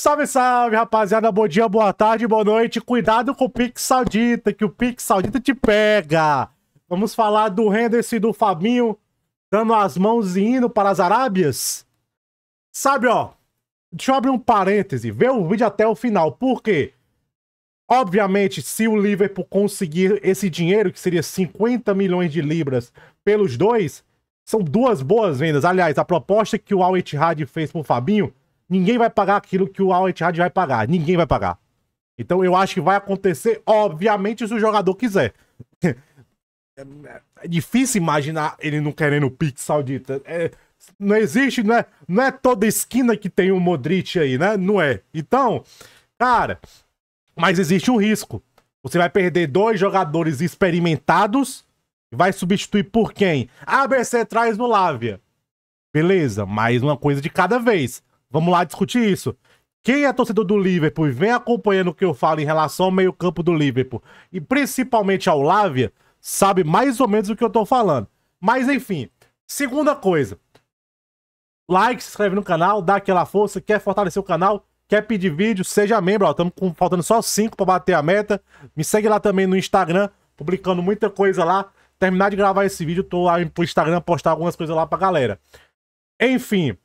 Salve, salve, rapaziada. Bom dia, boa tarde, boa noite. Cuidado com o Pix Saudita, que o Pix Saudita te pega. Vamos falar do Henderson e do Fabinho dando as mãos e indo para as Arábias? Sabe, ó, deixa eu abrir um parêntese. Vê o vídeo até o final. Por quê? Obviamente, se o Liverpool conseguir esse dinheiro, que seria 50 milhões de libras pelos dois, são duas boas vendas. Aliás, a proposta que o Al Ittihad fez pro Fabinho ninguém vai pagar aquilo que o Al Ittihad vai pagar. Ninguém vai pagar. Então eu acho que vai acontecer, obviamente, se o jogador quiser. É, é difícil imaginar ele não querendo o Pix saudita. É, não existe, não é, não é toda esquina que tem um Modric aí, né? Não é. Então, cara, mas existe um risco. Você vai perder dois jogadores experimentados e vai substituir por quem? ABC traz no Lávia. Beleza, mais uma coisa de cada vez. Vamos lá discutir isso. Quem é torcedor do Liverpool e vem acompanhando o que eu falo em relação ao meio-campo do Liverpool e principalmente ao Lávia, sabe mais ou menos o que eu tô falando. Mas enfim, segunda coisa. Like, se inscreve no canal, dá aquela força, quer fortalecer o canal, quer pedir vídeo, seja membro, Estamos faltando só cinco para bater a meta. Me segue lá também no Instagram, publicando muita coisa lá. Terminar de gravar esse vídeo, tô lá pro Instagram postar algumas coisas lá pra galera. Enfim,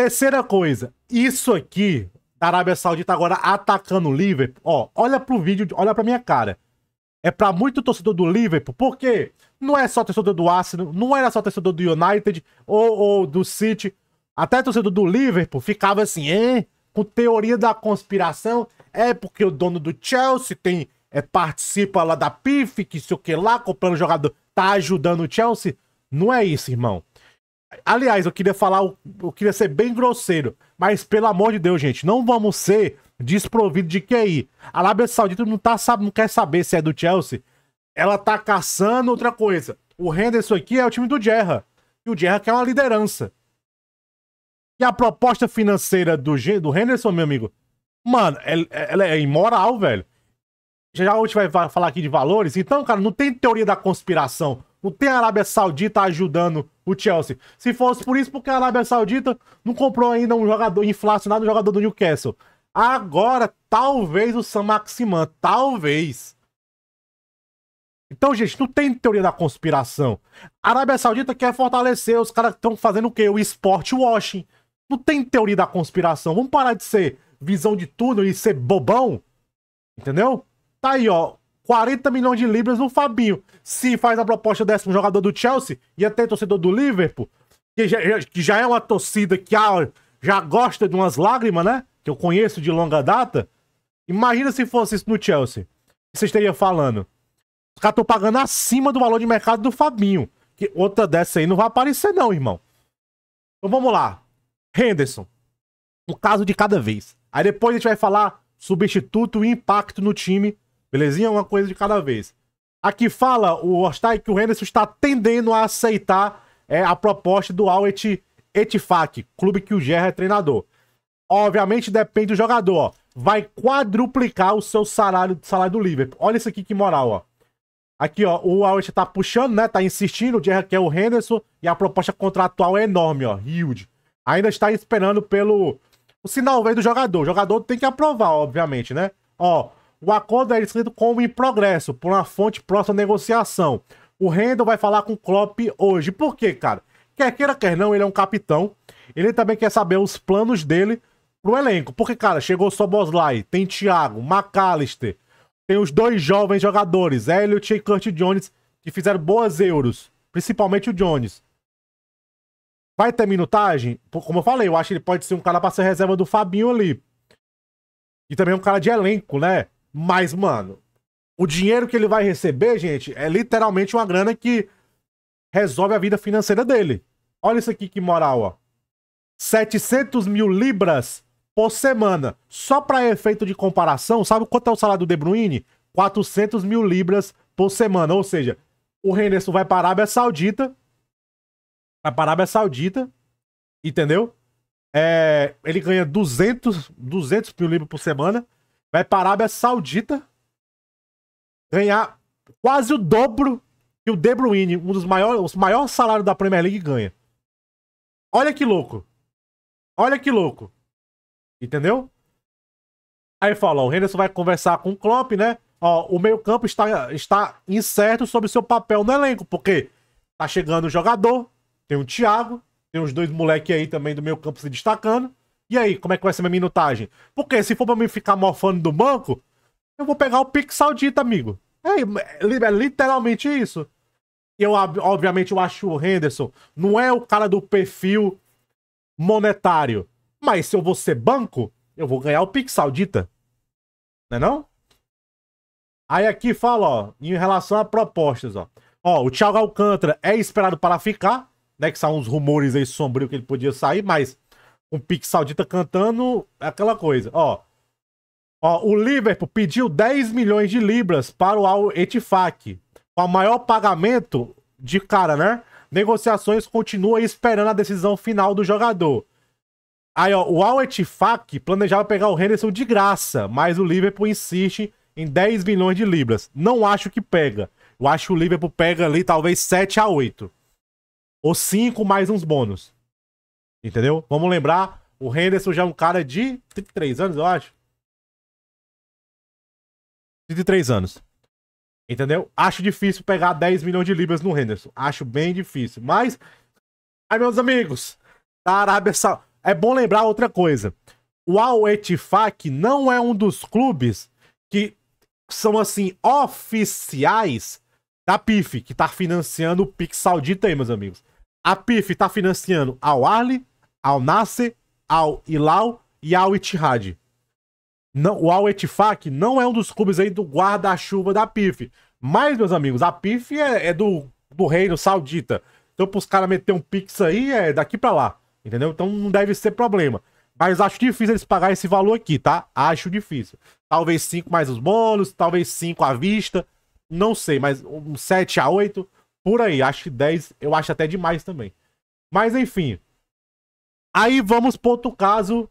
Terceira coisa, isso aqui, da Arábia Saudita agora atacando o Liverpool, ó, olha pro vídeo, olha pra minha cara. É pra muito torcedor do Liverpool, porque não é só torcedor do Arsenal, não era só torcedor do United ou, ou do City. Até torcedor do Liverpool ficava assim, hein? Com teoria da conspiração, é porque o dono do Chelsea tem é, participa lá da PIF, que sei o que lá, comprando jogador, tá ajudando o Chelsea. Não é isso, irmão. Aliás, eu queria falar, eu queria ser bem grosseiro, mas pelo amor de Deus, gente, não vamos ser desprovidos de QI. A Arábia Saudita não, tá, sabe, não quer saber se é do Chelsea. Ela tá caçando outra coisa. O Henderson aqui é o time do Gerra. E o Gerra quer uma liderança. E a proposta financeira do, do Henderson, meu amigo, mano, é, é, ela é imoral, velho. Já a gente vai falar aqui de valores. Então, cara, não tem teoria da conspiração. Não tem a Arábia Saudita ajudando o Chelsea. Se fosse por isso, porque a Arábia Saudita não comprou ainda um jogador inflacionado, um jogador do Newcastle. Agora, talvez o Sam Maximan, talvez. Então, gente, não tem teoria da conspiração. A Arábia Saudita quer fortalecer, os caras estão fazendo o quê? O Sport washing. Não tem teoria da conspiração. Vamos parar de ser visão de tudo e ser bobão. Entendeu? Tá aí, ó. 40 milhões de libras no Fabinho. Se faz a proposta décimo jogador do Chelsea, ia é ter torcedor do Liverpool, que já, que já é uma torcida que ah, já gosta de umas lágrimas, né? Que eu conheço de longa data. Imagina se fosse isso no Chelsea. Que vocês estariam falando. Os caras estão pagando acima do valor de mercado do Fabinho. Que outra dessa aí não vai aparecer, não, irmão. Então vamos lá. Henderson. Um caso de cada vez. Aí depois a gente vai falar substituto e impacto no time Belezinha? Uma coisa de cada vez. Aqui fala o Ostai que o Henderson está tendendo a aceitar é, a proposta do Al Et, Etifak, clube que o Gerra é treinador. Obviamente depende do jogador, ó. Vai quadruplicar o seu salário, salário do Liverpool. Olha isso aqui que moral, ó. Aqui, ó, o Al está puxando, né? Tá insistindo, o Gerra quer o Henderson e a proposta contratual é enorme, ó. Huge. Ainda está esperando pelo o sinal veio do jogador. O jogador tem que aprovar, obviamente, né? Ó, o acordo é escrito como em progresso, por uma fonte próxima à negociação. O Randall vai falar com o Klopp hoje. Por quê, cara? Quer queira, quer não, ele é um capitão. Ele também quer saber os planos dele pro elenco. Porque, cara, chegou só Boslai, tem Thiago, McAllister, tem os dois jovens jogadores, Elliot e Kurt Jones, que fizeram boas euros, principalmente o Jones. Vai ter minutagem? Como eu falei, eu acho que ele pode ser um cara pra ser reserva do Fabinho ali. E também um cara de elenco, né? Mas, mano, o dinheiro que ele vai receber, gente, é literalmente uma grana que resolve a vida financeira dele. Olha isso aqui que moral, ó. 700 mil libras por semana. Só para efeito de comparação, sabe quanto é o salário do De Bruyne? 400 mil libras por semana. Ou seja, o Henderson vai para a Arábia Saudita. Vai para a Arábia Saudita. Entendeu? É, ele ganha 200, 200 mil libras por semana vai para a Arábia Saudita ganhar quase o dobro que o De Bruyne, um dos maiores, os maiores salários da Premier League, ganha. Olha que louco. Olha que louco. Entendeu? Aí fala, ó, o Henderson vai conversar com o Klopp, né? Ó, o meio-campo está, está incerto sobre seu papel no elenco, porque tá chegando o jogador, tem o Thiago, tem os dois moleques aí também do meio-campo se destacando. E aí, como é que vai ser minha minutagem? Porque se for pra mim ficar morfando do banco, eu vou pegar o pixel saudita, amigo. É, é literalmente isso. Eu, obviamente, eu acho o Henderson não é o cara do perfil monetário. Mas se eu vou ser banco, eu vou ganhar o pixel saudita. Não é não? Aí aqui fala, ó, em relação a propostas, ó. Ó, o Thiago Alcântara é esperado para ficar, né? Que são uns rumores aí sombrios que ele podia sair, mas um pique saudita cantando é aquela coisa. Ó, ó, o Liverpool pediu 10 milhões de libras para o Al Etifak, o maior pagamento de cara, né? Negociações continua esperando a decisão final do jogador. Aí, ó, o Al Etifak planejava pegar o Henderson de graça, mas o Liverpool insiste em 10 milhões de libras. Não acho que pega. Eu acho que o Liverpool pega ali talvez 7 a 8. Ou 5 mais uns bônus. Entendeu? Vamos lembrar, o Henderson já é um cara de 33 anos, eu acho. 33 anos. Entendeu? Acho difícil pegar 10 milhões de libras no Henderson. Acho bem difícil. Mas, ai meus amigos, da Arábia Saudita. É bom lembrar outra coisa. O Al Etifak não é um dos clubes que são assim oficiais da PIF, que tá financiando o PIC Saudita aí, meus amigos. A PIF tá financiando Al Ahly, Al Nasser, Al Hilal e Al Ittihad. Não, o Al Ettifaq não é um dos clubes aí do guarda-chuva da PIF. Mas, meus amigos, a PIF é, é do, do reino saudita. Então, para os caras meter um pix aí, é daqui para lá. Entendeu? Então, não deve ser problema. Mas acho difícil eles pagar esse valor aqui, tá? Acho difícil. Talvez 5 mais os bônus, talvez 5 à vista. Não sei, mas um 7 a 8, por aí. Acho que 10 eu acho até demais também. Mas, enfim, Aí vamos pro outro caso,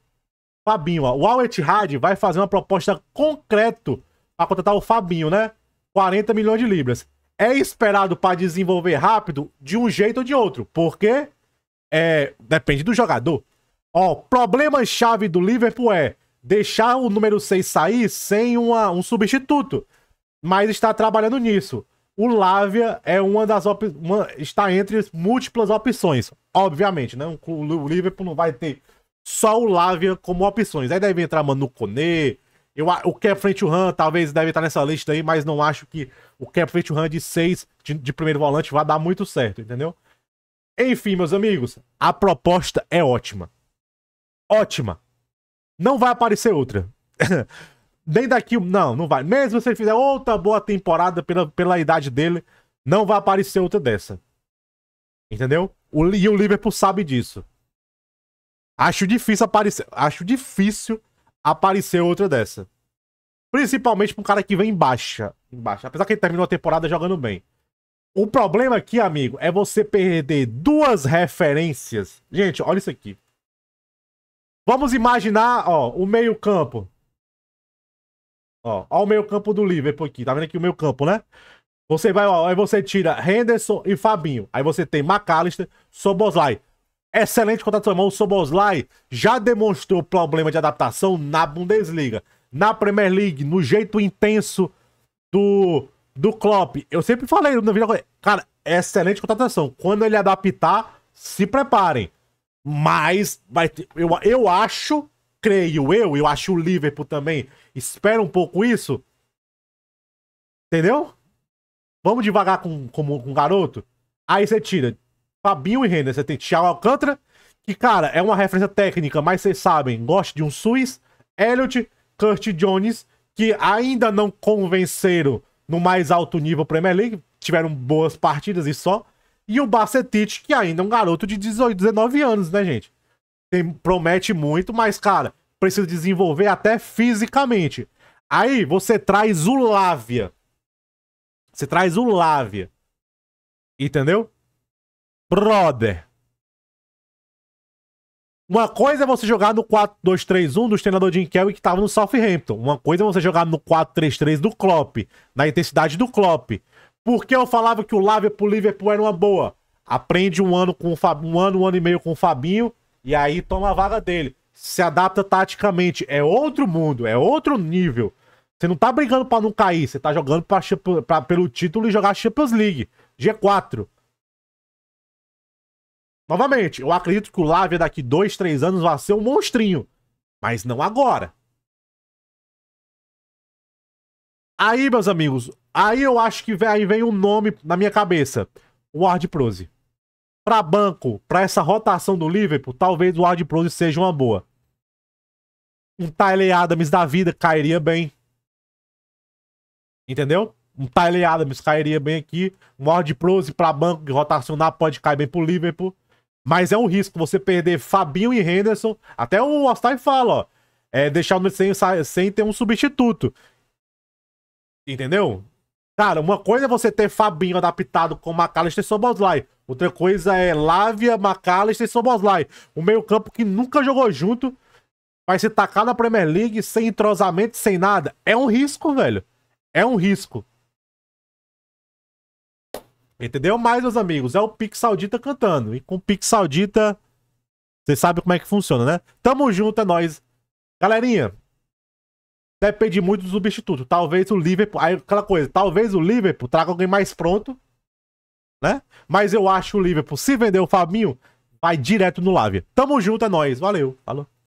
Fabinho. Ó. O Al Ittihad vai fazer uma proposta concreto para contratar o Fabinho, né? 40 milhões de libras. É esperado para desenvolver rápido de um jeito ou de outro, porque é, depende do jogador. Ó, problema-chave do Liverpool é deixar o número 6 sair sem uma, um substituto, mas está trabalhando nisso o Lávia é uma das está entre múltiplas opções. Obviamente, né? O Liverpool não vai ter só o Lávia como opções. Aí deve entrar Manu Kone, eu, o Kefren Turan talvez deve estar nessa lista aí, mas não acho que o Kefren Turan de 6 de, de, primeiro volante vai dar muito certo, entendeu? Enfim, meus amigos, a proposta é ótima. Ótima. Não vai aparecer outra. nem daqui. Não, não vai. Mesmo se ele fizer outra boa temporada pela, pela idade dele, não vai aparecer outra dessa. Entendeu? O, e o Liverpool sabe disso. Acho difícil aparecer. Acho difícil aparecer outra dessa. Principalmente pra um cara que vem em baixa. Em baixa. Apesar que ele terminou a temporada jogando bem. O problema aqui, amigo, é você perder duas referências. Gente, olha isso aqui. Vamos imaginar, ó, o meio-campo. Ó, ó o meio campo do Liverpool aqui. Tá vendo aqui o meio campo, né? Você vai, ó, aí você tira Henderson e Fabinho. Aí você tem McAllister, Soboslai. Excelente contratação, irmão. O Soboslai já demonstrou problema de adaptação na Bundesliga. Na Premier League, no jeito intenso do, do Klopp. Eu sempre falei na vida, cara, é excelente contratação. Quando ele adaptar, se preparem. Mas vai ter, eu, eu acho creio eu, eu acho o Liverpool também, espera um pouco isso. Entendeu? Vamos devagar com, com, com o garoto. Aí você tira Fabinho e Renner, você tem Thiago Alcântara, que, cara, é uma referência técnica, mas vocês sabem, gosta de um Suiz, Elliot, Kurt Jones, que ainda não convenceram no mais alto nível Premier League, tiveram boas partidas e só. E o Bacetich, que ainda é um garoto de 18, 19 anos, né, gente? tem, promete muito, mas, cara, precisa desenvolver até fisicamente. Aí você traz o Lávia. Você traz o Lávia. Entendeu? Brother. Uma coisa é você jogar no 4-2-3-1 do treinador Jim Kelly que tava no Southampton. Uma coisa é você jogar no 4-3-3 do Klopp, na intensidade do Klopp. Porque eu falava que o Lávia pro Liverpool era uma boa? Aprende um ano com o Fab... um ano, um ano e meio com o Fabinho e aí toma a vaga dele. Se adapta taticamente. É outro mundo, é outro nível. Você não tá brigando para não cair, você tá jogando pra, pra, pelo título e jogar Champions League. G4. Novamente, eu acredito que o Lávia daqui 2, 3 anos vai ser um monstrinho. Mas não agora. Aí, meus amigos, aí eu acho que vem, aí vem um nome na minha cabeça. Ward Prose para banco, para essa rotação do Liverpool, talvez o Ward Prowse seja uma boa. Um Tyler Adams da vida cairia bem. Entendeu? Um Tyler Adams cairia bem aqui. Um Ward Prowse para banco de rotacionar pode cair bem pro Liverpool. Mas é um risco você perder Fabinho e Henderson. Até o Ostai fala, ó. É deixar o sem, sem ter um substituto. Entendeu? Cara, uma coisa é você ter Fabinho adaptado com McAllister e Soboslai. Outra coisa é Lávia, McAllister e Soboslai. O meio campo que nunca jogou junto vai se tacar na Premier League sem entrosamento, sem nada. É um risco, velho. É um risco. Entendeu? mais meus amigos, é o Pix Saudita cantando. E com Pix Saudita, vocês sabem como é que funciona, né? Tamo junto, é nóis. Galerinha, depende muito do substituto. Talvez o Liverpool. Aí aquela coisa, talvez o Liverpool traga alguém mais pronto, né? Mas eu acho o Liverpool, se vender o Fabinho, vai direto no Lávia. Tamo junto, é nóis. Valeu. Falou.